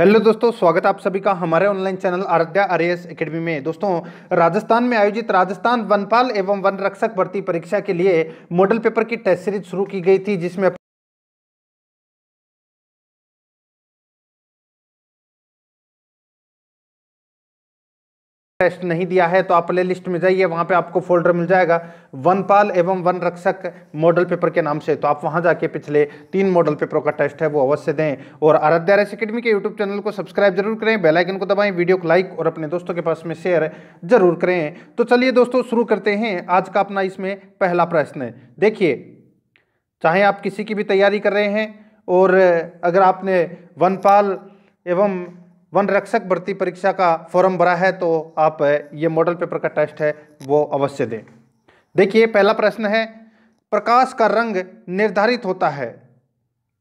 hello दोस्तों स्वागत आप सभी का हमारे online channel Aaradhya S academy में दोस्तों राजस्थान में आयोजित राजस्थान वनपाल एवं वन रक्षक भर्ती परीक्षा के लिए मॉडल पेपर की टेस्ट सीरीज शुरू की गई थी जिसमें टेस्ट नहीं दिया है तो आप प्ले लिस्ट में जाइए वहाँ पे आपको फोल्डर मिल जाएगा वन पाल एवं वन रक्षक मॉडल पेपर के नाम से तो आप वहाँ जाके पिछले तीन मॉडल पेपरों का टेस्ट है वो अवश्य दें और आराध्या रेस अकेडमी के यूट्यूब चैनल को सब्सक्राइब जरूर करें बेलाइकन को दबाएं वीडियो को लाइक और अपने दोस्तों के पास में शेयर जरूर करें तो चलिए दोस्तों शुरू करते हैं आज का अपना इसमें पहला प्रश्न देखिए चाहे आप किसी की भी तैयारी कर रहे हैं और अगर आपने वन पाल एवं वन रक्षक भर्ती परीक्षा का फॉर्म भरा है तो आप ये मॉडल पेपर का टेस्ट है वो अवश्य दें देखिए पहला प्रश्न है प्रकाश का रंग निर्धारित होता है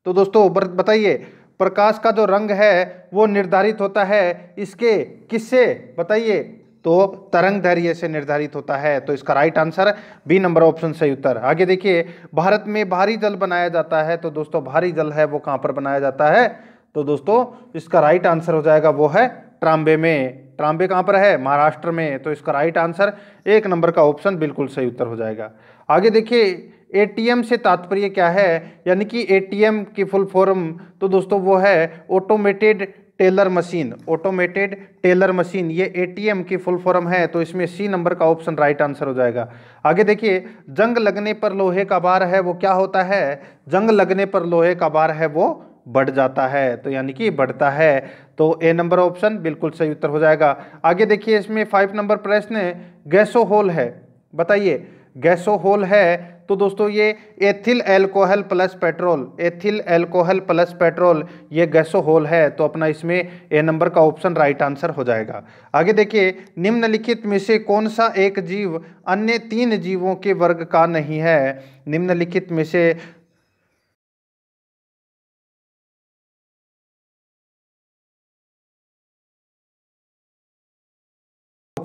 तो दोस्तों बताइए प्रकाश का जो रंग है वो निर्धारित होता है इसके किससे बताइए तो तरंग धैर्य से निर्धारित होता है तो इसका right answer B number option सही उत्तर आगे देखिए भारत में भारी जल बनाया जाता है तो दोस्तों भारी जल है वो कहाँ पर बनाया जाता है तो दोस्तों इसका राइट आंसर हो जाएगा वो है ट्राम्बे में ट्राम्बे कहाँ पर है महाराष्ट्र में तो इसका राइट आंसर एक नंबर का ऑप्शन बिल्कुल सही उत्तर हो जाएगा आगे देखिए एटीएम से तात्पर्य क्या है यानी कि एटीएम की फुल फॉर्म तो दोस्तों वो है automated teller machine automated teller machine ये एटीएम की फुल फॉर्म है तो इसमें सी नंबर का ऑप्शन राइट आंसर हो जाएगा आगे देखिए जंग लगने पर लोहे का बार है वो क्या होता है जंग लगने पर लोहे का बार है वो बढ़ जाता है तो यानी कि बढ़ता है तो ए नंबर ऑप्शन बिल्कुल सही उत्तर हो जाएगा आगे देखिए इसमें फाइव नंबर प्रश्न गैसो होल है बताइए गैसो होल है तो दोस्तों ये ethyl alcohol plus petrol ethyl alcohol plus petrol ये गैसो होल है तो अपना इसमें ए नंबर का ऑप्शन राइट आंसर हो जाएगा आगे देखिए निम्नलिखित में से कौन सा एक जीव अन्य तीन जीवों के वर्ग का नहीं है निम्नलिखित में से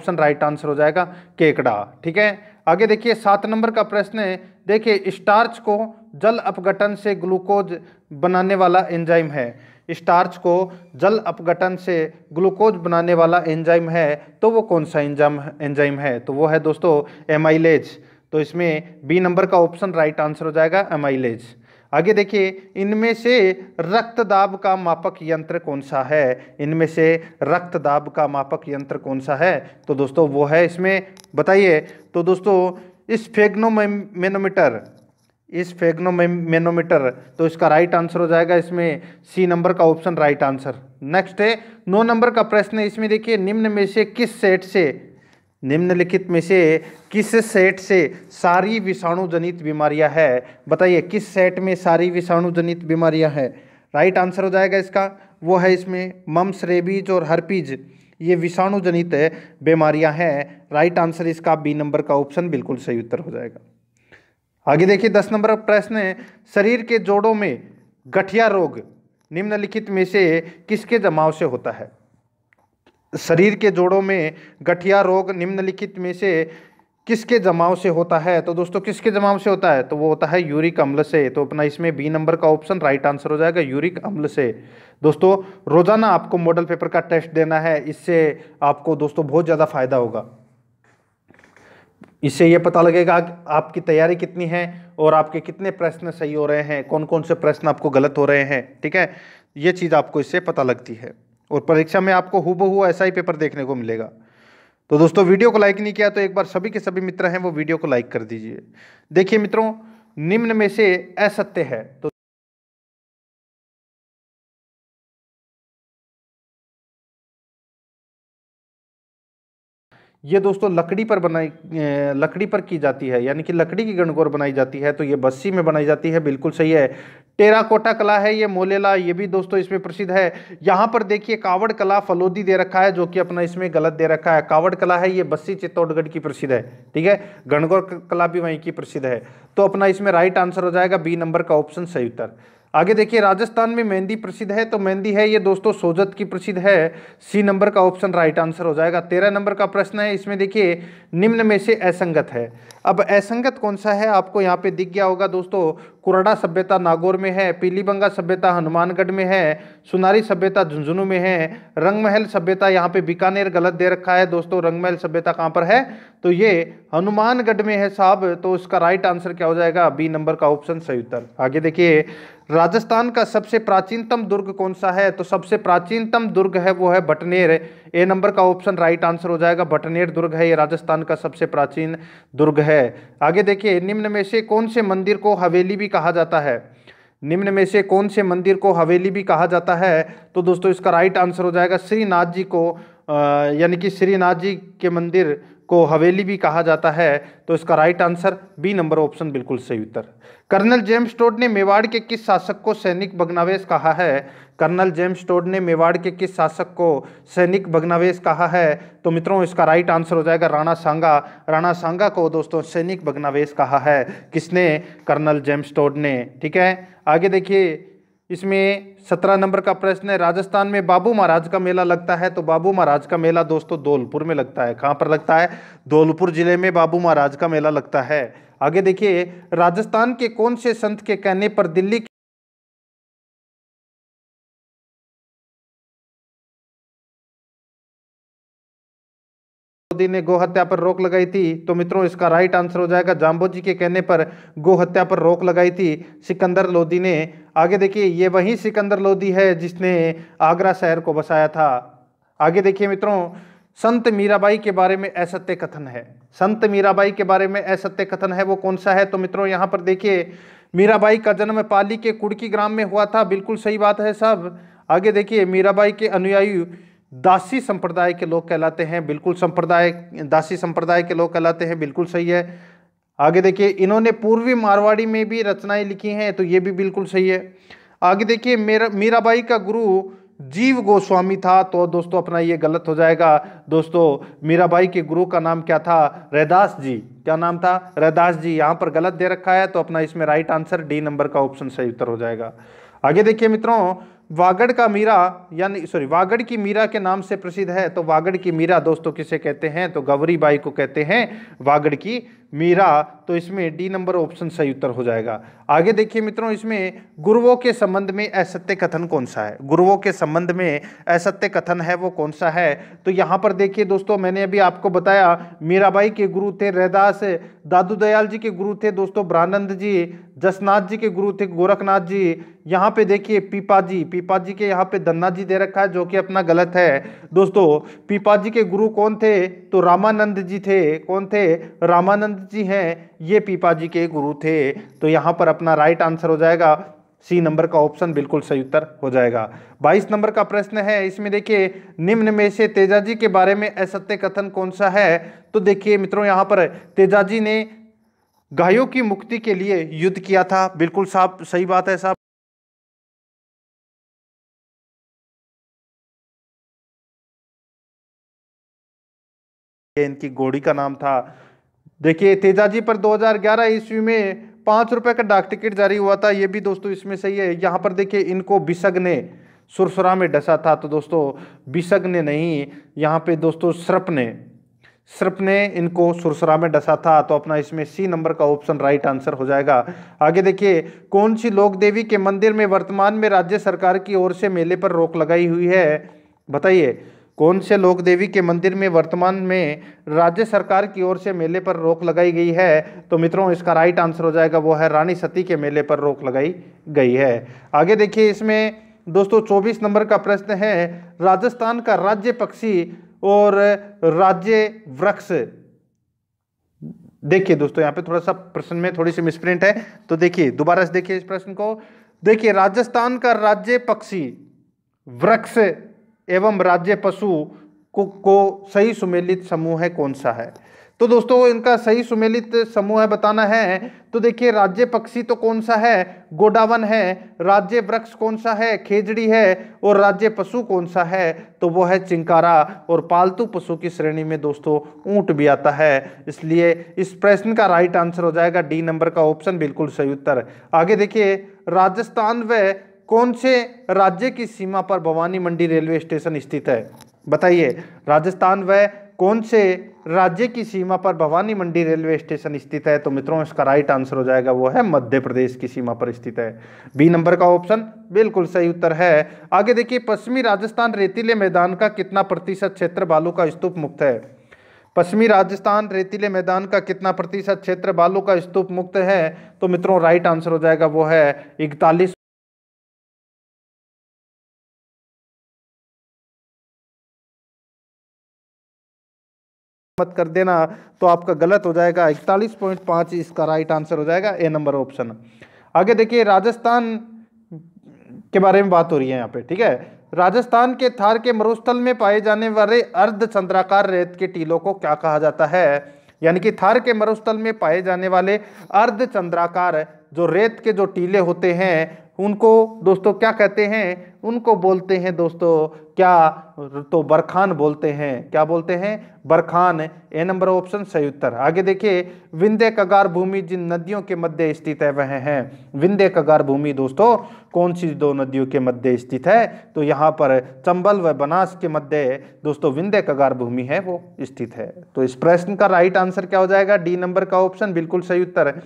ऑप्शन राइट आंसर हो जाएगा केकड़ा ठीक है आगे देखिए सात नंबर का प्रश्न है देखिए स्टार्च को जल अपघटन से ग्लूकोज बनाने वाला एंजाइम है स्टार्च को जल अपघटन से ग्लूकोज बनाने वाला एंजाइम है तो वो कौन सा एंजाइम एंजाइम है तो वो है दोस्तों एमाइलेज तो इसमें बी नंबर का ऑप्शन राइट आंसर हो जाएगा एमाइलेज आगे देखिए इनमें से रक्त दाब का मापक यंत्र कौन सा है इनमें से रक्त दाब का मापक यंत्र कौन सा है तो दोस्तों वो है इसमें बताइए तो दोस्तों इस फेग्नोमेनोमीटर इस फेग्नोमेनोमीटर तो इसका राइट आंसर हो जाएगा इसमें सी नंबर का ऑप्शन राइट आंसर नेक्स्ट है नौ नंबर का प्रश्न है इसमें देखिए निम्न में से किस सेट से निम्नलिखित में से किस सेट से सारी विषाणु जनित बीमारियां है बताइए किस सेट में सारी विषाणुजनित बीमारियां हैं राइट आंसर हो जाएगा इसका वो है इसमें मम्स रेबीज और हर्पीज ये विषाणुजनित बीमारियां हैं राइट आंसर इसका बी नंबर का ऑप्शन बिल्कुल सही उत्तर हो जाएगा आगे देखिए दस नंबर प्रश्न है शरीर के जोड़ों में गठिया रोग निम्नलिखित में से किसके जमाव से होता है शरीर के जोड़ों में गठिया रोग निम्नलिखित में से किसके जमाव से होता है तो दोस्तों किसके जमाव से होता है तो वो होता है यूरिक अम्ल से तो अपना इसमें बी नंबर का ऑप्शन राइट आंसर हो जाएगा यूरिक अम्ल से दोस्तों रोजाना आपको मॉडल पेपर का टेस्ट देना है इससे आपको दोस्तों बहुत ज़्यादा फायदा होगा इससे ये पता लगेगा आपकी तैयारी कितनी है और आपके कितने प्रश्न सही हो रहे हैं कौन कौन से प्रश्न आपको गलत हो रहे हैं ठीक है ये चीज़ आपको इससे पता लगती है और परीक्षा में आपको हु ऐसा ही पेपर देखने को मिलेगा तो दोस्तों वीडियो को लाइक नहीं किया तो एक बार सभी के सभी मित्र हैं वो वीडियो को लाइक कर दीजिए देखिए मित्रों निम्न में से असत्य है तो ये दोस्तों लकड़ी पर बनाई लकड़ी पर की जाती है यानी कि लकड़ी की गणगौर बनाई जाती है तो ये बस्सी में बनाई जाती है बिल्कुल सही है टेराकोटा कला है ये मोलेला ये भी दोस्तों इसमें प्रसिद्ध है यहाँ पर देखिए कावड़ कला फलोदी दे रखा है जो कि अपना इसमें गलत दे रखा है कावड़ कला है ये बस्सी चित्तौड़गढ़ की प्रसिद्ध है ठीक है गणगौर कला भी वहीं की प्रसिद्ध है तो अपना इसमें राइट आंसर हो जाएगा बी नंबर का ऑप्शन सही उत्तर आगे देखिए राजस्थान में मेहंदी प्रसिद्ध है तो मेहंदी है ये दोस्तों सोजत की प्रसिद्ध है सी नंबर का ऑप्शन राइट आंसर हो जाएगा तेरह नंबर का प्रश्न है इसमें देखिए निम्न में से असंगत है अब असंगत कौन सा है आपको यहाँ पे दिख गया होगा दोस्तों कुराडा सभ्यता नागौर में है पीलीबंगा सभ्यता हनुमानगढ़ में है सुनारी सभ्यता झुंझुनू में है रंगमहल सभ्यता यहाँ पे बीकानेर गलत दे रखा है दोस्तों रंगमहल सभ्यता कहाँ पर है तो ये हनुमानगढ़ में है साहब तो इसका राइट आंसर क्या हो जाएगा बी नंबर का ऑप्शन सही उत्तर आगे देखिए राजस्थान का सबसे प्राचीनतम दुर्ग कौन सा है तो सबसे प्राचीनतम दुर्ग है वो है बटनेर ए नंबर का ऑप्शन राइट आंसर हो जाएगा बटनेर दुर्ग है ये राजस्थान का सबसे प्राचीन दुर्ग है आगे देखिए निम्न में से कौन से मंदिर को हवेली भी कहा जाता है निम्न में से कौन से मंदिर को हवेली भी कहा जाता है तो दोस्तों इसका राइट आंसर हो जाएगा श्रीनाथ जी को यानी कि श्रीनाथ जी के मंदिर को हवेली भी कहा जाता है तो इसका right answer B number option बिल्कुल सही उत्तर कर्नल जेम्स टोड ने मेवाड़ के किस शासक को सैनिक भगनावेश कहा है कर्नल जेम्स टोड ने मेवाड़ के किस शासक को सैनिक भगनावेश कहा है तो मित्रों इसका राइट आंसर हो जाएगा राणा सांगा राणा सांगा को दोस्तों सैनिक भगनावेश कहा है किसने कर्नल जेम्स टोड ने ठीक है आगे देखिए इसमें सत्रह नंबर का प्रश्न है राजस्थान में बाबू महाराज का मेला लगता है तो बाबू महाराज का मेला दोस्तों धौलपुर में लगता है कहाँ पर लगता है धौलपुर जिले में बाबू महाराज का मेला लगता है आगे देखिए राजस्थान के कौन से संत के कहने पर दिल्ली ने गोहत्या पर रोक लगाई थी तो मित्रों इसका राइट आंसर हो जाएगा जाम्बोजी के कहने पर गोहत्या पर रोक लगाई थी सिकंदर लोधी ने आगे देखिए ये वही सिकंदर लोदी है जिसने आगरा शहर को बसाया था आगे देखिए मित्रों संत मीराबाई के बारे में असत्य कथन है संत मीराबाई के बारे में असत्य कथन है वो कौन सा है तो मित्रों यहाँ पर देखिए मीराबाई का जन्म पाली के कुड़की ग्राम में हुआ था बिल्कुल सही बात है सब आगे देखिए मीराबाई के अनुयायी दासी संप्रदाय के लोग कहलाते हैं बिल्कुल संप्रदाय दासी संप्रदाय के लोग कहलाते हैं बिल्कुल सही है आगे देखिए इन्होंने पूर्वी मारवाड़ी में भी रचनाएं लिखी हैं तो ये भी बिल्कुल सही है आगे देखिए मेरा मीराबाई का गुरु जीव गोस्वामी था तो दोस्तों अपना ये गलत हो जाएगा दोस्तों मीराबाई के गुरु का नाम क्या था रैदास जी क्या नाम था रैदास जी यहाँ पर गलत दे रखा है तो अपना इसमें राइट आंसर डी नंबर का ऑप्शन सही उत्तर हो जाएगा आगे देखिए मित्रों वागड़ का मीरा यानी सॉरी वागड़ की मीरा के नाम से प्रसिद्ध है तो वागड़ की मीरा दोस्तों किसे कहते हैं तो गवरी बाई को कहते हैं वागड़ की मीरा तो इसमें डी नंबर ऑप्शन सही उत्तर हो जाएगा आगे देखिए मित्रों इसमें गुरुओं के संबंध में असत्य कथन कौन सा है गुरुओं के संबंध में असत्य कथन है वो कौन सा है तो यहाँ पर देखिए दोस्तों मैंने अभी आपको बताया मीराबाई के गुरु थे रहदास दादू दयाल जी के गुरु थे दोस्तों ब्रानंद जी जसनाथ जी के गुरु थे गोरखनाथ जी यहाँ पे देखिए पीपा जी पीपा जी के यहाँ पे दन्ना जी दे रखा है जो कि अपना गलत है दोस्तों पीपा जी के गुरु कौन थे तो रामानंद जी थे कौन थे रामानंद जी हैं ये पीपा जी के गुरु थे तो यहाँ पर अपना राइट आंसर हो जाएगा सी नंबर का ऑप्शन बिल्कुल सही उत्तर हो जाएगा 22 नंबर का प्रश्न है इसमें देखिए निम्न में से तेजाजी के बारे में असत्य कथन कौन सा है तो देखिए मित्रों यहाँ पर तेजाजी ने गायों की मुक्ति के लिए युद्ध किया था बिल्कुल साहब सही बात है साहब इनकी गोड़ी का नाम था देखिए तेजाजी पर 2011 ईस्वी में पाँच रुपये का डाक टिकट जारी हुआ था ये भी दोस्तों इसमें सही है यहाँ पर देखिए इनको बिसग ने सुरसुरा में डसा था तो दोस्तों बिसग ने नहीं यहाँ पे दोस्तों सर्प ने सर्प ने इनको सुरसुरा में डसा था तो अपना इसमें सी नंबर का ऑप्शन राइट आंसर हो जाएगा आगे देखिए कौन सी लोक देवी के मंदिर में वर्तमान में राज्य सरकार की ओर से मेले पर रोक लगाई हुई है बताइए कौन से लोक देवी के मंदिर में वर्तमान में राज्य सरकार की ओर से मेले पर रोक लगाई गई है तो मित्रों इसका राइट आंसर हो जाएगा वो है रानी सती के मेले पर रोक लगाई गई है आगे देखिए इसमें दोस्तों चौबीस नंबर का प्रश्न है राजस्थान का राज्य पक्षी और राज्य वृक्ष देखिए दोस्तों यहाँ पे थोड़ा सा प्रश्न में थोड़ी सी मिसप्रिंट है तो देखिए दोबारा से देखिए इस प्रश्न को देखिए राजस्थान का राज्य पक्षी वृक्ष एवं राज्य पशु को, को सही सुमेलित समूह है कौन सा है तो दोस्तों इनका सही सुमेलित समूह बताना है तो देखिए राज्य पक्षी तो कौन सा है गोडावन है राज्य वृक्ष कौन सा है खेजड़ी है और राज्य पशु कौन सा है तो वो है चिंकारा और पालतू पशु की श्रेणी में दोस्तों ऊंट भी आता है इसलिए इस प्रश्न का राइट आंसर हो जाएगा डी नंबर का ऑप्शन बिल्कुल सही उत्तर आगे देखिए राजस्थान व कौन से राज्य की सीमा पर भवानी मंडी रेलवे स्टेशन स्थित है बताइए राजस्थान व कौन से राज्य की सीमा पर भवानी मंडी रेलवे स्टेशन स्थित है तो मित्रों इसका राइट आंसर हो जाएगा वो है मध्य प्रदेश की सीमा पर स्थित है बी नंबर का ऑप्शन बिल्कुल सही उत्तर है आगे देखिए पश्चिमी राजस्थान रेतीले मैदान का कितना प्रतिशत क्षेत्र बालू का स्तूप मुक्त है पश्चिमी राजस्थान रेतीले मैदान का कितना प्रतिशत क्षेत्र बालू का स्तूप मुक्त है तो मित्रों राइट आंसर हो जाएगा वो है इकतालीस मत कर देना तो आपका गलत हो जाएगा इकतालीस पॉइंट पाँच इसका राइट आंसर हो जाएगा ए नंबर ऑप्शन आगे देखिए राजस्थान के बारे में बात हो रही है यहाँ पे ठीक है राजस्थान के थार के मरुस्थल में पाए जाने वाले अर्ध चंद्राकार रेत के टीलों को क्या कहा जाता है यानी कि थार के मरुस्थल में पाए जाने वाले अर्ध चंद्राकार जो रेत के जो टीले होते हैं उनको दोस्तों क्या कहते हैं उनको बोलते हैं दोस्तों क्या तो बरखान बोलते हैं क्या बोलते हैं बरखान ए नंबर ऑप्शन सही उत्तर आगे देखिए विंध्य कगार भूमि जिन नदियों के मध्य स्थित है वह है विंध्य कगार भूमि दोस्तों कौन सी दो नदियों के मध्य स्थित है तो यहाँ पर चंबल व बनास के मध्य दोस्तों विंध्य कगार भूमि है वो स्थित है तो इस प्रश्न का राइट आंसर क्या हो जाएगा डी नंबर का ऑप्शन बिल्कुल सही उत्तर है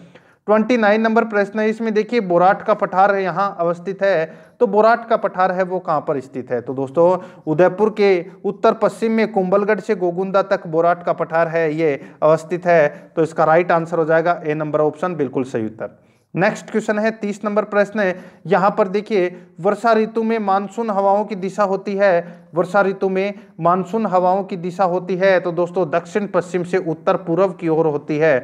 ट्वेंटी नाइन नंबर प्रश्न है इसमें देखिए बोराट का पठार है यहाँ अवस्थित है तो बोराट का पठार है वो कहाँ पर स्थित है तो दोस्तों उदयपुर के उत्तर पश्चिम में कुंबलगढ़ से गोगुंदा तक बोराट का पठार है ये अवस्थित है तो इसका राइट आंसर हो जाएगा ए नंबर ऑप्शन बिल्कुल सही उत्तर नेक्स्ट क्वेश्चन है तीस नंबर प्रश्न है यहाँ पर देखिए वर्षा ऋतु में मानसून हवाओं की दिशा होती है वर्षा ऋतु में मानसून हवाओं की दिशा होती है तो दोस्तों दक्षिण पश्चिम से उत्तर पूर्व की ओर होती है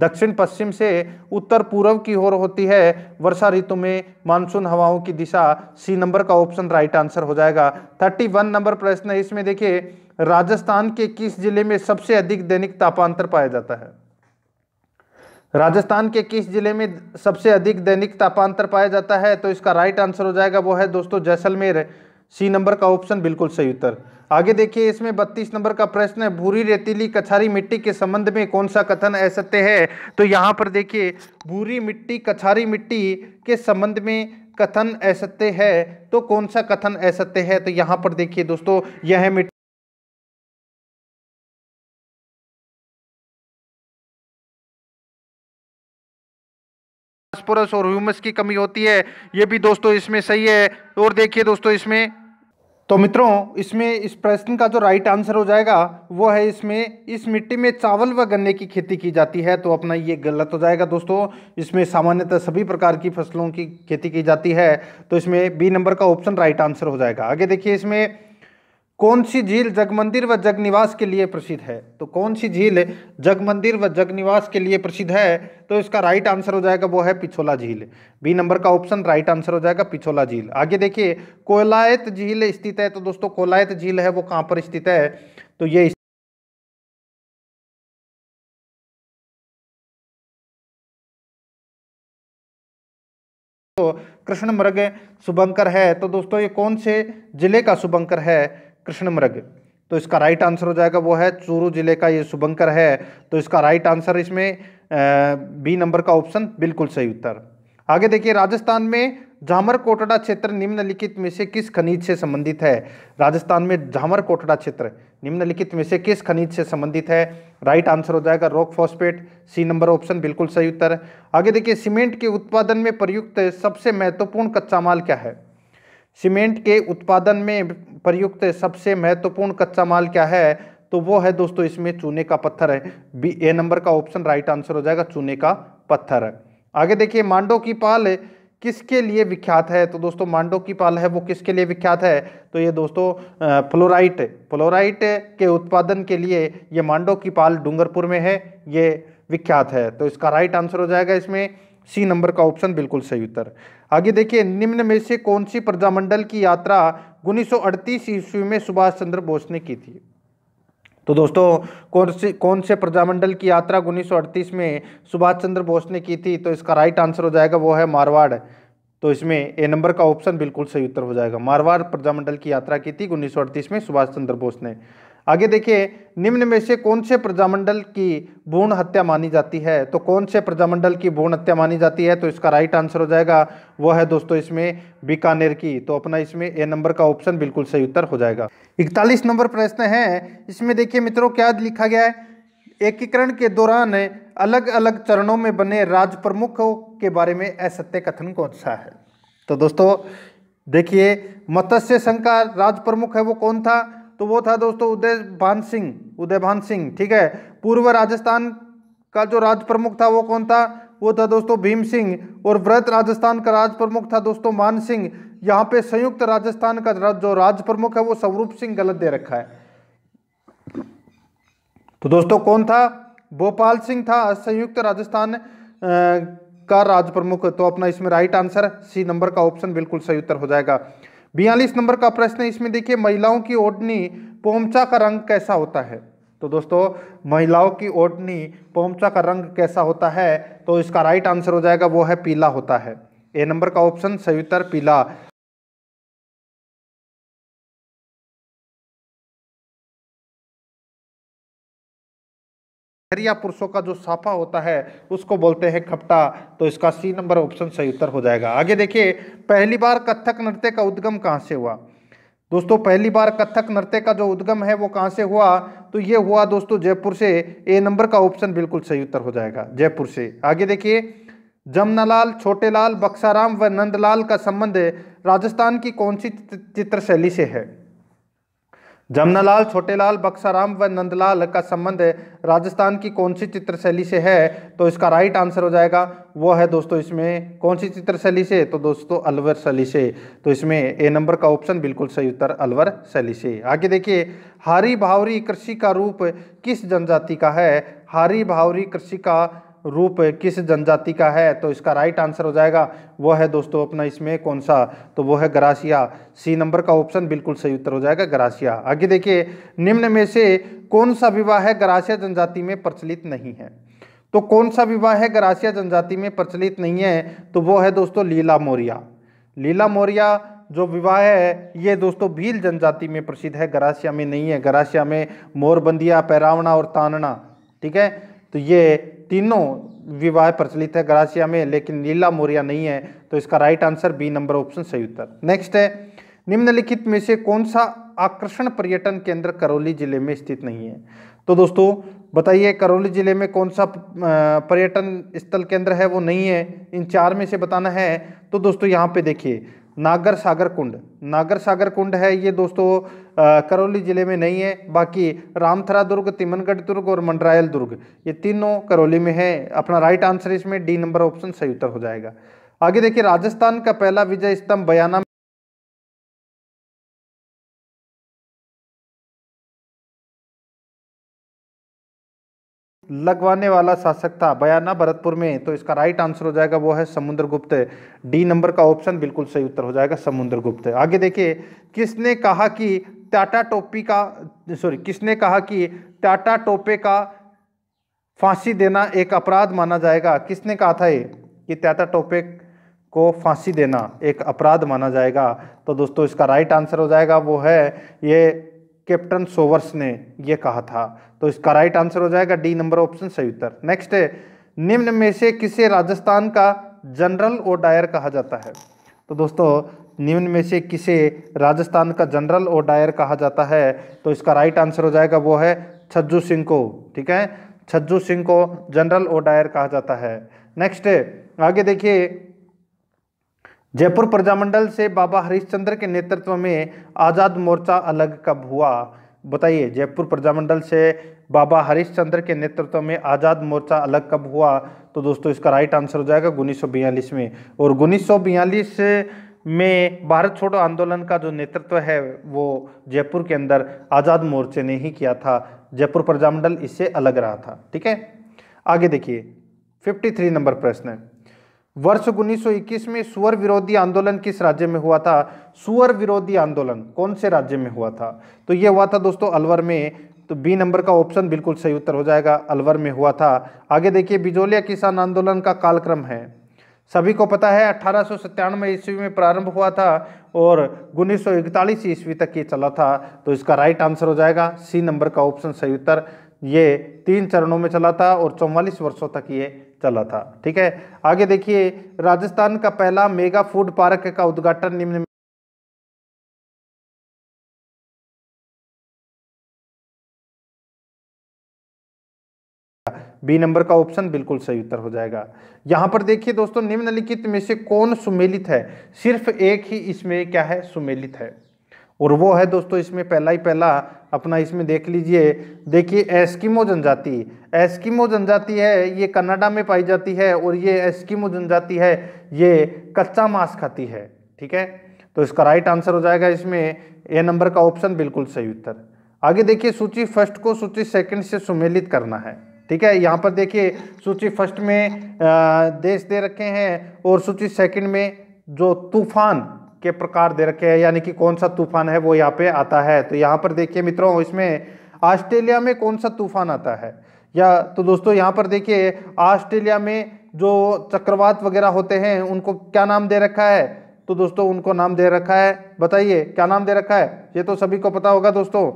दक्षिण पश्चिम से उत्तर पूर्व की ओर होती है वर्षा ऋतु में मानसून हवाओं की दिशा सी नंबर का ऑप्शन राइट आंसर हो जाएगा थर्टी वन नंबर प्रश्न है इसमें देखिए राजस्थान के किस जिले में सबसे अधिक दैनिक तापांतर पाया जाता है राजस्थान के किस जिले में सबसे अधिक दैनिक तापांतर पाया जाता है तो इसका राइट आंसर हो जाएगा वो है दोस्तों जैसलमेर सी नंबर का ऑप्शन बिल्कुल सही उत्तर आगे देखिए इसमें 32 नंबर का प्रश्न है भूरी रेतीली कछारी मिट्टी के संबंध में कौन सा कथन असत्य है तो यहाँ पर देखिए भूरी मिट्टी कछारी मिट्टी के संबंध में कथन असत्य है तो कौन सा कथन असत्य है तो यहाँ पर देखिए दोस्तों यह मिट्टी और ह्यूमस की कमी होती है ये भी दोस्तों इसमें सही है और देखिए दोस्तों इसमें तो मित्रों इसमें इस प्रश्न का जो राइट आंसर हो जाएगा वो है इसमें इस मिट्टी में चावल व गन्ने की खेती की जाती है तो अपना ये गलत हो जाएगा दोस्तों इसमें सामान्यतः सभी प्रकार की फसलों की खेती की जाती है तो इसमें बी नंबर का ऑप्शन राइट आंसर हो जाएगा आगे देखिए इसमें कौन सी झील जगमंदिर व जगनिवास के लिए प्रसिद्ध है तो कौन सी झील जगमंदिर व जगनिवास के लिए प्रसिद्ध है तो इसका राइट आंसर हो जाएगा वो है पिछोला झील बी नंबर का ऑप्शन राइट आंसर हो जाएगा पिछोला झील आगे देखिए कोलायत झील स्थित है तो दोस्तों कोलायत झील है वो कहाँ पर स्थित है तो ये तो कृष्ण मृग शुभंकर है तो दोस्तों ये कौन से जिले का शुभंकर है कृष्ण मृग तो इसका राइट आंसर हो जाएगा वो है चूरू जिले का ये शुभंकर है तो इसका राइट आंसर इसमें बी नंबर का ऑप्शन बिल्कुल सही उत्तर आगे देखिए राजस्थान में झामर कोटड़ा क्षेत्र निम्नलिखित में से किस खनिज से संबंधित है राजस्थान में झामर कोटड़ा क्षेत्र निम्नलिखित में से किस खनिज से संबंधित है राइट आंसर हो जाएगा rock phosphate C number option बिल्कुल सही उत्तर आगे देखिए सीमेंट के उत्पादन में प्रयुक्त सबसे महत्वपूर्ण कच्चा माल क्या है सीमेंट के उत्पादन में प्रयुक्त सबसे महत्वपूर्ण कच्चा माल क्या है तो वो है दोस्तों इसमें चूने का पत्थर है बी ए नंबर का ऑप्शन राइट आंसर हो जाएगा चूने का पत्थर आगे देखिए मांडो की पाल किसके लिए विख्यात है तो दोस्तों मांडो की पाल है वो किसके लिए विख्यात है तो ये दोस्तों फ्लोराइट फ्लोराइट के उत्पादन के लिए ये मांडो की पाल डूंगरपुर में है ये विख्यात है तो इसका राइट आंसर हो जाएगा इसमें सी नंबर का ऑप्शन बिल्कुल सही उत्तर आगे देखिए निम्न में से कौन सी प्रजामंडल की यात्रा उन्नीस ईस्वी में सुभाष चंद्र बोस ने की थी तो दोस्तों कौन से कौन से प्रजामंडल की यात्रा उन्नीस में सुभाष चंद्र बोस ने की थी तो इसका राइट आंसर हो जाएगा वो है मारवाड़ तो इसमें ए नंबर का ऑप्शन बिल्कुल सही उत्तर हो जाएगा मारवाड़ प्रजामंडल की यात्रा की थी उन्नीस में सुभाष चंद्र बोस ने आगे देखिए निम्न में से कौन से प्रजामंडल की भूण हत्या मानी जाती है तो कौन से प्रजामंडल की भूण हत्या मानी जाती है तो इसका राइट आंसर हो जाएगा वो है दोस्तों इसमें बीकानेर की तो अपना इसमें ए नंबर का ऑप्शन बिल्कुल सही उत्तर हो जाएगा इकतालीस नंबर प्रश्न है इसमें देखिए मित्रों क्या लिखा गया है एकीकरण के दौरान अलग अलग चरणों में बने राज प्रमुखों के बारे में असत्य कथन कौन सा है तो दोस्तों देखिए मत्स्य संघ का राज प्रमुख है वो कौन था तो वो था दोस्तों उदयभान सिंह उदयभान सिंह ठीक है पूर्व राजस्थान का जो राज प्रमुख था वो कौन था वो था दोस्तों भीम सिंह और व्रत राजस्थान का राज प्रमुख था दोस्तों मान सिंह यहाँ पे संयुक्त राजस्थान का जो राज प्रमुख है वो स्वरूप सिंह गलत दे रखा है तो दोस्तों कौन था भोपाल सिंह था संयुक्त राजस्थान का राज प्रमुख तो अपना इसमें राइट आंसर सी नंबर का ऑप्शन बिल्कुल सही उत्तर हो जाएगा बयालीस नंबर का प्रश्न इसमें देखिए महिलाओं की ओढ़नी पोमचा का रंग कैसा होता है तो दोस्तों महिलाओं की ओढ़नी पोमचा का रंग कैसा होता है तो इसका राइट आंसर हो जाएगा वो है पीला होता है ए नंबर का ऑप्शन उत्तर पीला स्त्रिया पुरुषों का जो साफा होता है उसको बोलते हैं खपटा तो इसका सी नंबर ऑप्शन सही उत्तर हो जाएगा आगे देखिए पहली बार कथक नृत्य का उद्गम कहाँ से हुआ दोस्तों पहली बार कथक नृत्य का जो उद्गम है वो कहाँ से हुआ तो ये हुआ दोस्तों जयपुर से ए नंबर का ऑप्शन बिल्कुल सही उत्तर हो जाएगा जयपुर से आगे देखिए जमनालाल छोटेलाल बक्साराम व नंदलाल का संबंध राजस्थान की कौन सी चित्रशैली से है जमनालाल छोटेलाल बक्साराम व नंदलाल का संबंध राजस्थान की कौन सी चित्रशैली से है तो इसका राइट आंसर हो जाएगा वो है दोस्तों इसमें कौन सी चित्रशैली से तो दोस्तों अलवर शैली से तो इसमें ए नंबर का ऑप्शन बिल्कुल सही उत्तर अलवर शैली से आगे देखिए हारी भावरी कृषि का रूप किस जनजाति का है हारी भावरी कृषि का रूप किस जनजाति का है तो इसका राइट आंसर हो जाएगा वह है दोस्तों अपना इसमें कौन सा तो वो है ग्रासिया सी नंबर का ऑप्शन बिल्कुल सही उत्तर हो जाएगा ग्रासिया आगे देखिए निम्न में से कौन सा विवाह है ग्रासिया जनजाति में प्रचलित नहीं है तो कौन सा विवाह है ग्रासिया जनजाति में प्रचलित नहीं है तो वो है दोस्तों लीला मौर्या लीला मौर्या जो विवाह है ये दोस्तों भील जनजाति में प्रसिद्ध है गरासिया में नहीं है गरासिया में मोरबंदिया पैरावना और तानना ठीक है तो ये तीनों विवाह प्रचलित है ग्रासिया में लेकिन लीला मौर्या नहीं है तो इसका right answer B number option सही उत्तर नेक्स्ट है निम्नलिखित में से कौन सा आकर्षण पर्यटन केंद्र करौली जिले में स्थित नहीं है तो दोस्तों बताइए करौली जिले में कौन सा पर्यटन स्थल केंद्र है वो नहीं है इन चार में से बताना है तो दोस्तों यहाँ पे देखिए नागर सागर कुंड नागर सागर कुंड है ये दोस्तों करौली ज़िले में नहीं है बाकी रामथरा दुर्ग तिमनगढ़ दुर्ग और मंडरायल दुर्ग ये तीनों करौली में है अपना राइट आंसर इसमें डी नंबर ऑप्शन सही उत्तर हो जाएगा आगे देखिए राजस्थान का पहला विजय स्तंभ बयाना लगवाने वाला शासक था बयाना भरतपुर में तो इसका राइट आंसर हो जाएगा वो है समुद्रगुप्त डी नंबर का ऑप्शन बिल्कुल सही उत्तर हो जाएगा समुद्रगुप्त आगे देखिए किसने कहा कि टाटा टोपी का सॉरी किसने कहा कि टाटा टोपे का फांसी देना एक अपराध माना जाएगा किसने कहा था ये कि टाटा टोपे को फांसी देना एक अपराध माना जाएगा तो दोस्तों इसका राइट आंसर हो जाएगा वो है ये कैप्टन सोवर्स ने ये कहा था तो इसका राइट आंसर हो जाएगा डी नंबर ऑप्शन सही उत्तर नेक्स्ट है निम्न में से किसे राजस्थान का जनरल ओडायर कहा जाता है तो दोस्तों निम्न में से किसे राजस्थान का जनरल और डायर कहा जाता है तो इसका राइट आंसर हो जाएगा वो है छज्जू सिंह को ठीक है छज्जू सिंह को जनरल और डायर कहा जाता है नेक्स्ट आगे देखिए जयपुर प्रजामंडल से बाबा हरिश्चंद्र के नेतृत्व में आज़ाद मोर्चा अलग कब हुआ बताइए जयपुर प्रजामंडल से बाबा हरिश्चंद्र के नेतृत्व में आज़ाद मोर्चा अलग कब हुआ तो दोस्तों इसका राइट आंसर हो जाएगा उन्नीस में और उन्नीस में भारत छोड़ो आंदोलन का जो नेतृत्व है वो जयपुर के अंदर आज़ाद मोर्चे ने ही किया था जयपुर प्रजामंडल इससे अलग रहा था ठीक है आगे देखिए 53 नंबर प्रश्न है वर्ष 1921 में सुअर विरोधी आंदोलन किस राज्य में हुआ था सुअर विरोधी आंदोलन कौन से राज्य में हुआ था तो ये हुआ था दोस्तों अलवर में तो बी नंबर का ऑप्शन बिल्कुल सही उत्तर हो जाएगा अलवर में हुआ था आगे देखिए बिजोलिया किसान आंदोलन का कालक्रम है सभी को पता है अठारह सौ ईस्वी में प्रारंभ हुआ था और उन्नीस सौ इकतालीस ईस्वी तक ये चला था तो इसका राइट आंसर हो जाएगा सी नंबर का ऑप्शन सही उत्तर ये तीन चरणों में चला था और चौवालीस वर्षों तक ये चला था ठीक है आगे देखिए राजस्थान का पहला मेगा फूड पार्क का उद्घाटन निम्न बी नंबर का ऑप्शन बिल्कुल सही उत्तर हो जाएगा यहाँ पर देखिए दोस्तों निम्नलिखित में से कौन सुमेलित है सिर्फ एक ही इसमें क्या है सुमेलित है और वो है दोस्तों इसमें पहला ही पहला अपना इसमें देख लीजिए देखिए एस्किमो जनजाति एस्किमो जनजाति है ये कनाडा में पाई जाती है और ये एस्किमो जनजाति है ये कच्चा मांस खाती है ठीक है तो इसका राइट आंसर हो जाएगा इसमें ए नंबर का ऑप्शन बिल्कुल सही उत्तर आगे देखिए सूची फर्स्ट को सूची सेकंड से सुमेलित करना है ठीक है यहाँ पर देखिए सूची फर्स्ट में देश दे रखे हैं और सूची सेकंड में जो तूफान के प्रकार दे रखे हैं यानी कि कौन सा तूफान है वो यहाँ पे आता है तो यहाँ पर देखिए मित्रों इसमें ऑस्ट्रेलिया में कौन सा तूफान आता है या तो दोस्तों यहाँ पर देखिए ऑस्ट्रेलिया में जो चक्रवात वगैरह होते हैं उनको क्या नाम दे रखा है तो दोस्तों उनको नाम दे रखा है बताइए क्या नाम दे रखा है ये तो सभी को पता होगा दोस्तों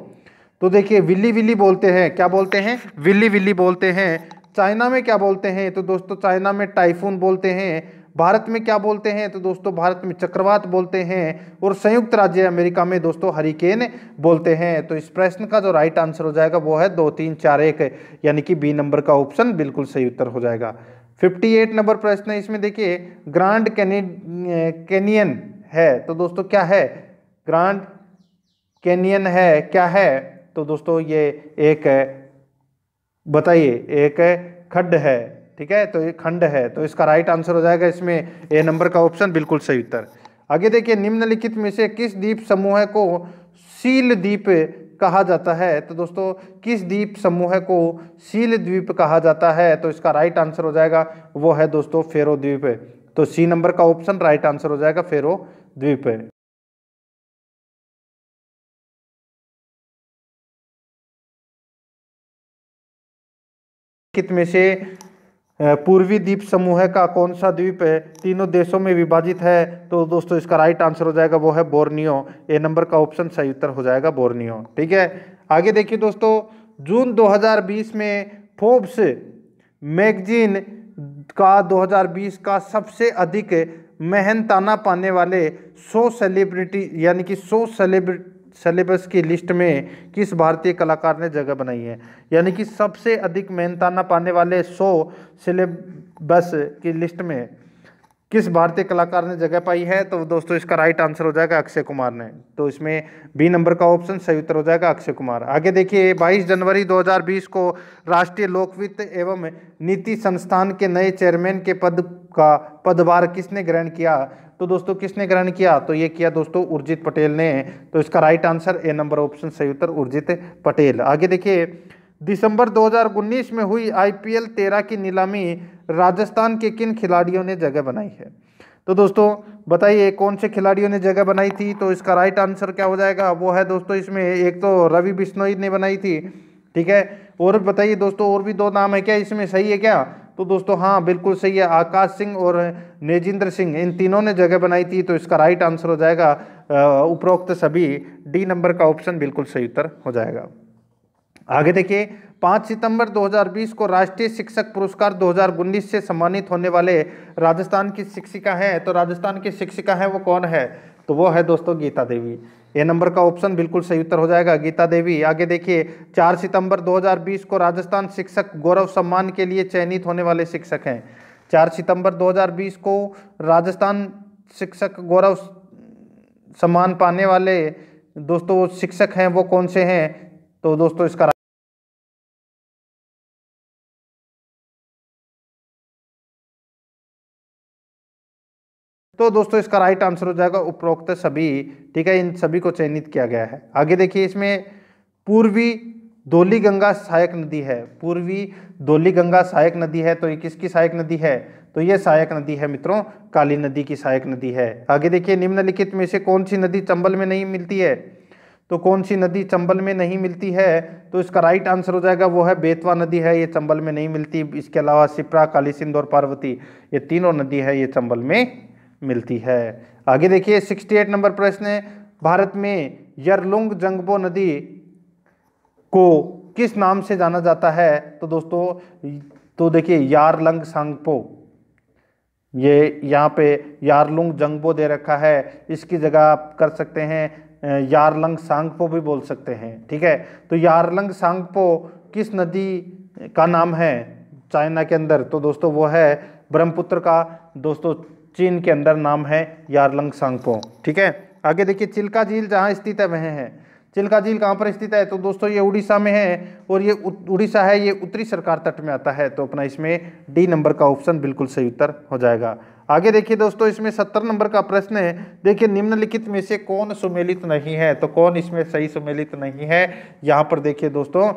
तो देखिए विल्ली विल्ली बोलते हैं क्या बोलते हैं विल्ली विल्ली बोलते हैं चाइना में क्या बोलते हैं तो दोस्तों चाइना में टाइफून बोलते हैं भारत में क्या बोलते हैं तो दोस्तों भारत में चक्रवात बोलते हैं और संयुक्त राज्य अमेरिका में दोस्तों हरिकेन बोलते हैं तो इस प्रश्न का जो राइट आंसर हो जाएगा वो है दो तीन चार एक यानी कि बी नंबर का ऑप्शन बिल्कुल सही उत्तर हो जाएगा 58 नंबर प्रश्न है इसमें देखिए ग्रांड कैनियन है तो दोस्तों क्या है ग्रांड कैनियन है क्या है तो दोस्तों ये एक बताइए एक खड्ड है ठीक है तो ये खंड है तो इसका राइट आंसर हो जाएगा इसमें ए नंबर का ऑप्शन बिल्कुल सही उत्तर आगे देखिए निम्नलिखित में से किस द्वीप समूह को सील द्वीप कहा जाता है तो दोस्तों किस द्वीप समूह को सील द्वीप कहा जाता है तो इसका राइट आंसर हो जाएगा वो है दोस्तों फेरो द्वीप तो सी नंबर का ऑप्शन राइट आंसर हो जाएगा फेरो द्वीप निम्नलिखित में से पूर्वी द्वीप समूह का कौन सा द्वीप है तीनों देशों में विभाजित है तो दोस्तों इसका राइट आंसर हो जाएगा वो है बोर्नियो ए नंबर का ऑप्शन सही उत्तर हो जाएगा बोर्नियो ठीक है आगे देखिए दोस्तों जून 2020 में फोब्स मैगजीन का 2020 का सबसे अधिक मेहनताना पाने वाले 100 सेलिब्रिटी यानी कि 100 सेलिब्रिटी सिलेबस की लिस्ट में किस भारतीय कलाकार ने जगह बनाई है यानी कि सबसे अधिक मेहनताना पाने वाले सौ सिलेबस की लिस्ट में किस भारतीय कलाकार ने जगह पाई है तो दोस्तों इसका राइट आंसर हो जाएगा अक्षय कुमार ने तो इसमें बी नंबर का ऑप्शन सही उत्तर हो जाएगा अक्षय कुमार आगे देखिए 22 जनवरी 2020 को राष्ट्रीय लोकवित्त एवं नीति संस्थान के नए चेयरमैन के पद का पदभार किसने ग्रहण किया तो दोस्तों किसने ग्रहण किया तो ये किया दोस्तों उर्जित पटेल ने तो इसका right answer A number option सही उत्तर उर्जित पटेल आगे देखिए दिसंबर 2019 में हुई आईपीएल 13 की नीलामी राजस्थान के किन खिलाड़ियों ने जगह बनाई है तो दोस्तों बताइए कौन से खिलाड़ियों ने जगह बनाई थी तो इसका राइट आंसर क्या हो जाएगा वो है दोस्तों इसमें एक तो रवि बिश्नोई ने बनाई थी ठीक है और बताइए दोस्तों और भी दो नाम है क्या इसमें सही है क्या तो दोस्तों हाँ बिल्कुल सही है आकाश सिंह और नेजिंद्र सिंह इन तीनों ने जगह बनाई थी तो इसका राइट आंसर हो जाएगा उपरोक्त सभी डी नंबर का ऑप्शन बिल्कुल सही उत्तर हो जाएगा आगे देखिए पाँच सितंबर 2020 को राष्ट्रीय शिक्षक पुरस्कार 2019 से सम्मानित होने वाले राजस्थान की शिक्षिका हैं तो राजस्थान की शिक्षिका हैं वो कौन है तो वो है दोस्तों गीता देवी ए नंबर का ऑप्शन बिल्कुल सही उत्तर हो जाएगा गीता देवी आगे देखिए चार सितंबर 2020 को राजस्थान शिक्षक गौरव सम्मान के लिए चयनित होने वाले शिक्षक हैं चार सितंबर 2020 को राजस्थान शिक्षक गौरव सम्मान पाने वाले दोस्तों शिक्षक हैं वो कौन से हैं तो दोस्तों इसका तो दोस्तों इसका राइट आंसर हो जाएगा उपरोक्त सभी ठीक है इन सभी को चयनित किया गया है आगे देखिए इसमें पूर्वी धोली गंगा सहायक नदी है पूर्वी धोली गंगा सहायक नदी है तो ये किसकी सहायक नदी है तो ये सहायक नदी है मित्रों काली नदी की सहायक नदी है आगे देखिए निम्नलिखित में से कौन सी नदी चंबल में नहीं मिलती है तो कौन सी नदी चंबल में नहीं मिलती है तो इसका राइट आंसर हो जाएगा वो है बेतवा नदी है ये चंबल में नहीं मिलती इसके अलावा सिप्रा काली सिंध और पार्वती ये तीनों नदी है ये चंबल में मिलती है आगे देखिए 68 नंबर प्रश्न है भारत में यरलुंग जंगबो नदी को किस नाम से जाना जाता है तो दोस्तों तो देखिए यारलंग सांगपो ये यहाँ पे यारलुंग जंगबो दे रखा है इसकी जगह आप कर सकते हैं यारलंग सांगपो भी बोल सकते हैं ठीक है तो यारलंग सांगपो किस नदी का नाम है चाइना के अंदर तो दोस्तों वो है ब्रह्मपुत्र का दोस्तों चीन के अंदर नाम है यारलंग सांगपो ठीक है आगे देखिए चिल्का झील जहाँ स्थित है वह है चिल्का झील कहाँ पर स्थित है तो दोस्तों ये उड़ीसा में है और ये उड़ीसा है ये उत्तरी सरकार तट में आता है तो अपना इसमें डी नंबर का ऑप्शन बिल्कुल सही उत्तर हो जाएगा आगे देखिए दोस्तों इसमें सत्तर नंबर का प्रश्न है देखिए निम्नलिखित में से कौन सुमेलित नहीं है तो कौन इसमें सही सुमेलित नहीं है यहाँ पर देखिए दोस्तों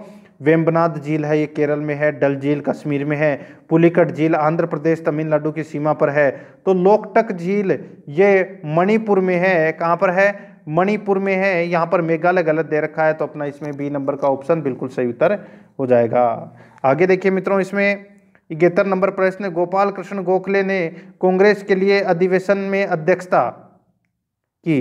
वेम्बनाद झील है ये केरल में है डल झील कश्मीर में है पुलिकट झील आंध्र प्रदेश तमिलनाडु की सीमा पर है तो लोकटक झील ये मणिपुर में है कहाँ पर है मणिपुर में है यहाँ पर मेघालय गलत दे रखा है तो अपना इसमें बी नंबर का ऑप्शन बिल्कुल सही उत्तर हो जाएगा आगे देखिए मित्रों इसमें इकहत्तर नंबर प्रश्न गोपाल कृष्ण गोखले ने कांग्रेस के लिए अधिवेशन में अध्यक्षता की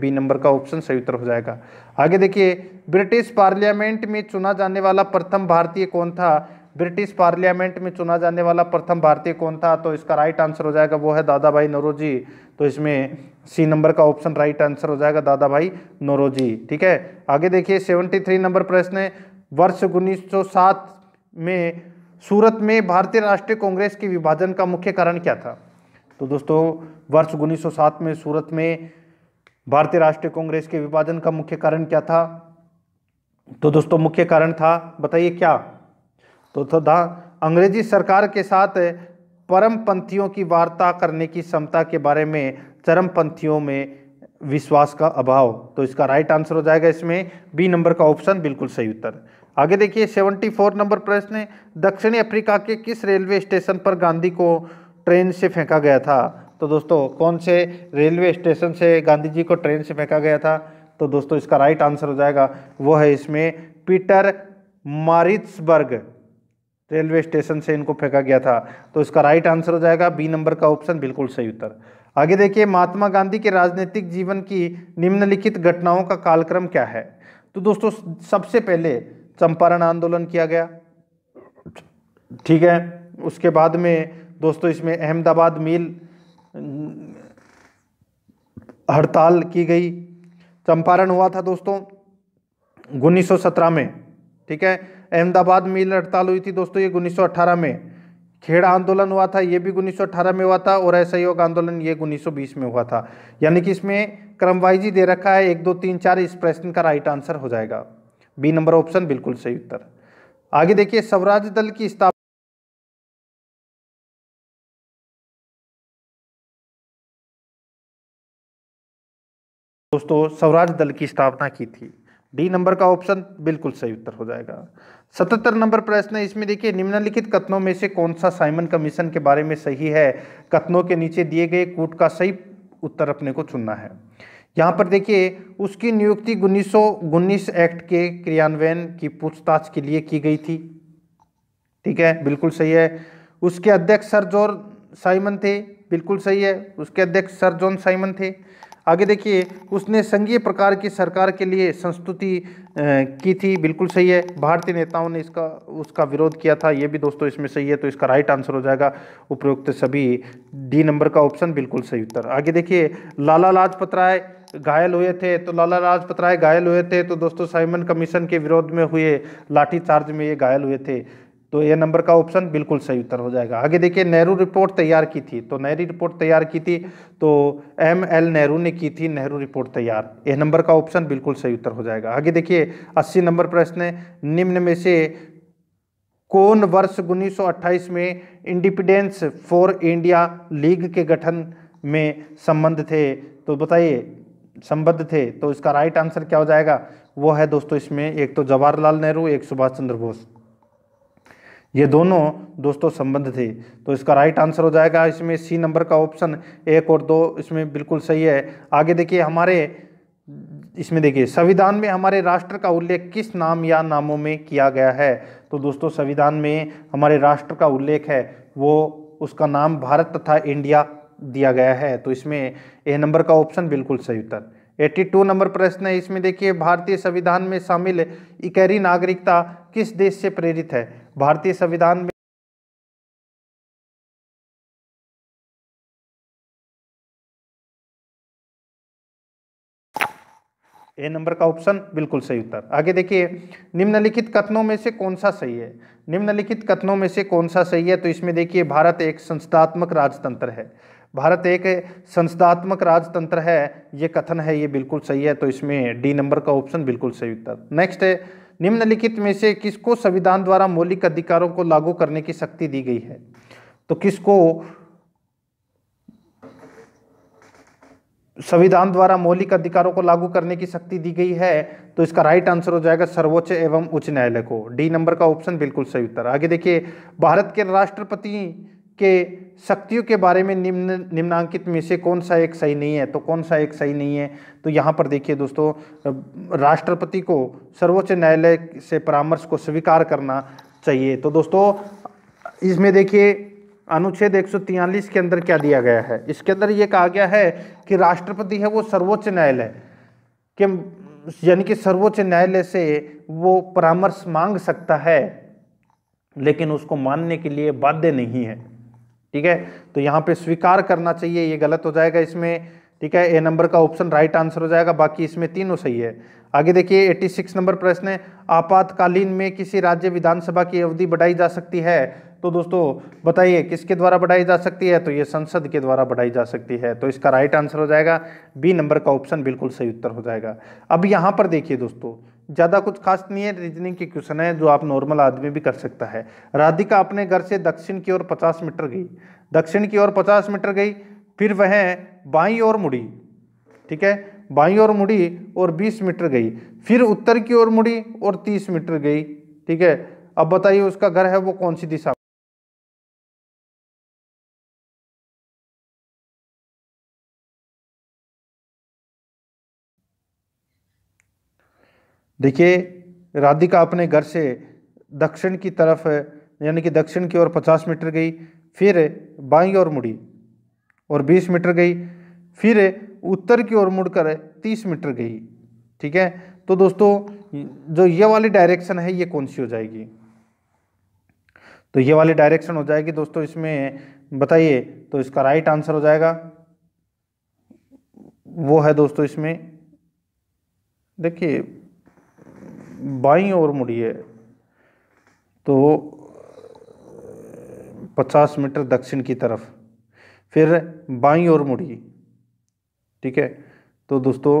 बी नंबर का ऑप्शन सही उत्तर हो जाएगा आगे देखिए ब्रिटिश पार्लियामेंट में चुना जाने वाला प्रथम भारतीय कौन था ब्रिटिश पार्लियामेंट में चुना जाने वाला प्रथम भारतीय कौन था तो इसका राइट आंसर हो जाएगा वो है दादा भाई नरोजी तो इसमें सी नंबर का ऑप्शन राइट आंसर हो जाएगा दादा भाई नरोजी ठीक है आगे देखिए सेवेंटी थ्री नंबर प्रश्न है वर्ष उन्नीस में सूरत में भारतीय राष्ट्रीय कांग्रेस के विभाजन का मुख्य कारण क्या था तो दोस्तों वर्ष उन्नीस में सूरत में भारतीय राष्ट्रीय कांग्रेस के विभाजन का मुख्य कारण क्या था तो दोस्तों मुख्य कारण था बताइए क्या तो, तो था अंग्रेजी सरकार के साथ परमपंथियों की वार्ता करने की क्षमता के बारे में चरमपंथियों में विश्वास का अभाव तो इसका राइट आंसर हो जाएगा इसमें बी नंबर का ऑप्शन बिल्कुल सही उत्तर आगे देखिए सेवेंटी फोर नंबर प्रश्न दक्षिणी अफ्रीका के किस रेलवे स्टेशन पर गांधी को ट्रेन से फेंका गया था तो दोस्तों कौन से रेलवे स्टेशन से गांधी जी को ट्रेन से फेंका गया था तो दोस्तों इसका राइट आंसर हो जाएगा वो है इसमें पीटर मारिट्सबर्ग रेलवे स्टेशन से इनको फेंका गया था तो इसका राइट आंसर हो जाएगा बी नंबर का ऑप्शन बिल्कुल सही उत्तर आगे देखिए महात्मा गांधी के राजनीतिक जीवन की निम्नलिखित घटनाओं का कालक्रम क्या है तो दोस्तों सबसे पहले चंपारण आंदोलन किया गया ठीक है उसके बाद में दोस्तों इसमें अहमदाबाद मील हड़ताल की गई चंपारण हुआ था दोस्तों उन्नीस में ठीक है अहमदाबाद मिल हड़ताल हुई थी दोस्तों ये उन्नीस में खेड़ा आंदोलन हुआ था ये भी 1918 में हुआ था और असहयोग आंदोलन ये बीस में हुआ था यानी कि इसमें क्रमवाइजी दे रखा है एक दो तीन चार इस प्रश्न का राइट आंसर हो जाएगा बी नंबर ऑप्शन बिल्कुल सही उत्तर आगे देखिए स्वराज दल की स्थापना दोस्तों स्वराज दल की स्थापना की थी डी नंबर का ऑप्शन बिल्कुल सही उत्तर हो जाएगा सतहत्तर नंबर प्रश्न है इसमें देखिए निम्नलिखित कथनों में से कौन सा साइमन कमीशन के बारे में सही है कथनों के नीचे दिए गए कूट का सही उत्तर अपने को चुनना है यहाँ पर देखिए उसकी नियुक्ति उन्नीस एक्ट के क्रियान्वयन की पूछताछ के लिए की गई थी ठीक है बिल्कुल सही है उसके अध्यक्ष सर जोर साइमन थे बिल्कुल सही है उसके अध्यक्ष सर जॉन साइमन थे आगे देखिए उसने संघीय प्रकार की सरकार के लिए संस्तुति की थी बिल्कुल सही है भारतीय नेताओं ने इसका उसका विरोध किया था ये भी दोस्तों इसमें सही है तो इसका राइट आंसर हो जाएगा उपयुक्त सभी डी नंबर का ऑप्शन बिल्कुल सही उत्तर आगे देखिए लाला लाजपत राय घायल हुए थे तो लाला लाजपत राय घायल हुए थे तो दोस्तों साइमन कमीशन के विरोध में हुए लाठीचार्ज में ये घायल हुए थे तो ये नंबर का ऑप्शन बिल्कुल सही उत्तर हो जाएगा आगे देखिए नेहरू रिपोर्ट तैयार की थी तो नेहरू रिपोर्ट तैयार की थी तो एम एल नेहरू ने की थी नेहरू रिपोर्ट तैयार ए नंबर का ऑप्शन बिल्कुल सही उत्तर हो जाएगा आगे देखिए अस्सी नंबर प्रश्न है निम्न में से कौन वर्ष उन्नीस में इंडिपेंडेंस फॉर इंडिया लीग के गठन में संबंध थे तो बताइए संबद्ध थे तो इसका राइट आंसर क्या हो जाएगा वो है दोस्तों इसमें एक तो जवाहरलाल नेहरू एक सुभाष चंद्र बोस ये दोनों दोस्तों संबंध थे तो इसका राइट आंसर हो जाएगा इसमें सी नंबर का ऑप्शन एक और दो इसमें बिल्कुल सही है आगे देखिए हमारे इसमें देखिए संविधान में हमारे राष्ट्र का उल्लेख किस नाम या नामों में किया गया है तो दोस्तों संविधान में हमारे राष्ट्र का उल्लेख है वो उसका नाम भारत तथा इंडिया दिया गया है तो इसमें ए नंबर का ऑप्शन बिल्कुल सही उत्तर 82 नंबर प्रश्न है इसमें देखिए भारतीय संविधान में शामिल इकहरी नागरिकता किस देश से प्रेरित है भारतीय संविधान में ए नंबर का ऑप्शन बिल्कुल सही उत्तर आगे देखिए निम्नलिखित कथनों में से कौन सा सही है निम्नलिखित कथनों में से कौन सा सही है तो इसमें देखिए भारत एक संस्थात्मक राजतंत्र है भारत एक संस्थात्मक राजतंत्र है ये कथन है ये बिल्कुल सही है तो इसमें डी नंबर का ऑप्शन बिल्कुल सही उत्तर नेक्स्ट है निम्नलिखित में से किसको संविधान द्वारा मौलिक अधिकारों को लागू करने की शक्ति दी गई है तो किसको संविधान द्वारा मौलिक अधिकारों को लागू करने की शक्ति दी गई है तो इसका राइट आंसर हो जाएगा सर्वोच्च एवं उच्च न्यायालय को डी नंबर का ऑप्शन बिल्कुल सही उत्तर आगे देखिए भारत के राष्ट्रपति के शक्तियों के बारे में निम्न निम्नांकित में से कौन सा एक सही नहीं है तो कौन सा एक सही नहीं है तो यहाँ पर देखिए दोस्तों राष्ट्रपति को सर्वोच्च न्यायालय से परामर्श को स्वीकार करना चाहिए तो दोस्तों इसमें देखिए अनुच्छेद एक के अंदर क्या दिया गया है इसके अंदर ये कहा गया है कि राष्ट्रपति है वो सर्वोच्च न्यायालय के यानी कि सर्वोच्च न्यायालय से वो परामर्श मांग सकता है लेकिन उसको मानने के लिए बाध्य नहीं है ठीक है तो यहाँ पे स्वीकार करना चाहिए ये गलत हो जाएगा इसमें ठीक है ए नंबर का ऑप्शन राइट आंसर हो जाएगा बाकी इसमें तीनों सही है आगे देखिए 86 नंबर प्रश्न है आपातकालीन में किसी राज्य विधानसभा की अवधि बढ़ाई जा सकती है तो दोस्तों बताइए किसके द्वारा बढ़ाई जा सकती है तो ये संसद के द्वारा बढ़ाई जा सकती है तो इसका राइट आंसर हो जाएगा बी नंबर का ऑप्शन बिल्कुल सही उत्तर हो जाएगा अब यहाँ पर देखिए दोस्तों ज़्यादा कुछ खास नहीं है रीजनिंग के क्वेश्चन है जो आप नॉर्मल आदमी भी कर सकता है राधिका अपने घर से दक्षिण की ओर 50 मीटर गई दक्षिण की ओर 50 मीटर गई फिर वह बाई ओर मुड़ी ठीक है बाई ओर मुड़ी और 20 मीटर गई फिर उत्तर की ओर मुड़ी और 30 मीटर गई ठीक है अब बताइए उसका घर है वो कौन सी दिशा देखिए राधिका अपने घर से दक्षिण की तरफ यानी कि दक्षिण की ओर पचास मीटर गई फिर बाई ओर मुड़ी और बीस मीटर गई फिर उत्तर की ओर मुड़कर तीस मीटर गई ठीक है तो दोस्तों जो ये वाली डायरेक्शन है ये कौन सी हो जाएगी तो ये वाली डायरेक्शन हो जाएगी दोस्तों इसमें बताइए तो इसका राइट आंसर हो जाएगा वो है दोस्तों इसमें देखिए बाई और मुड़िए तो 50 मीटर दक्षिण की तरफ फिर बाई और मुड़िए ठीक है तो दोस्तों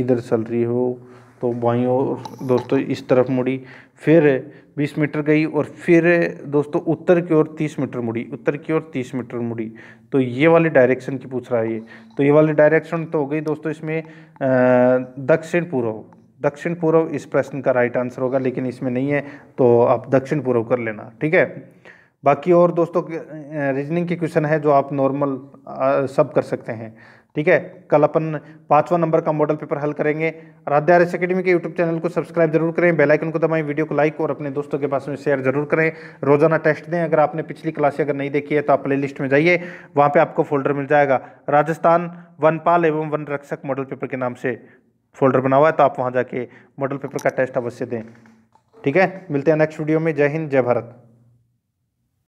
इधर चल रही हो तो बाई और दोस्तों इस तरफ मुड़ी फिर 20 मीटर गई और फिर दोस्तों उत्तर की ओर 30 मीटर मुड़ी उत्तर की ओर 30 मीटर मुड़ी तो ये वाले डायरेक्शन की पूछ रहा है ये तो ये वाली डायरेक्शन तो हो गई दोस्तों इसमें दक्षिण पूर्व दक्षिण पूर्व इस प्रश्न का राइट आंसर होगा लेकिन इसमें नहीं है तो आप दक्षिण पूर्व कर लेना ठीक है बाकी और दोस्तों रीजनिंग के क्वेश्चन है जो आप नॉर्मल सब कर सकते हैं ठीक है कल अपन पांचवा नंबर का मॉडल पेपर हल करेंगे आराध्या एस अकेडमी के यूट्यूब चैनल को सब्सक्राइब जरूर करें बेल आइकन को दबाएं वीडियो को लाइक और अपने दोस्तों के पास में शेयर जरूर करें रोजाना टेस्ट दें अगर आपने पिछली क्लास अगर नहीं देखी है तो आप लिस्ट में जाइए वहाँ पर आपको फोल्डर मिल जाएगा राजस्थान वनपाल एवं वन रक्षक मॉडल पेपर के नाम से फोल्डर बना हुआ है तो आप वहाँ जाके मॉडल पेपर का टेस्ट अवश्य दें ठीक है मिलते हैं नेक्स्ट वीडियो में जय हिंद जय भारत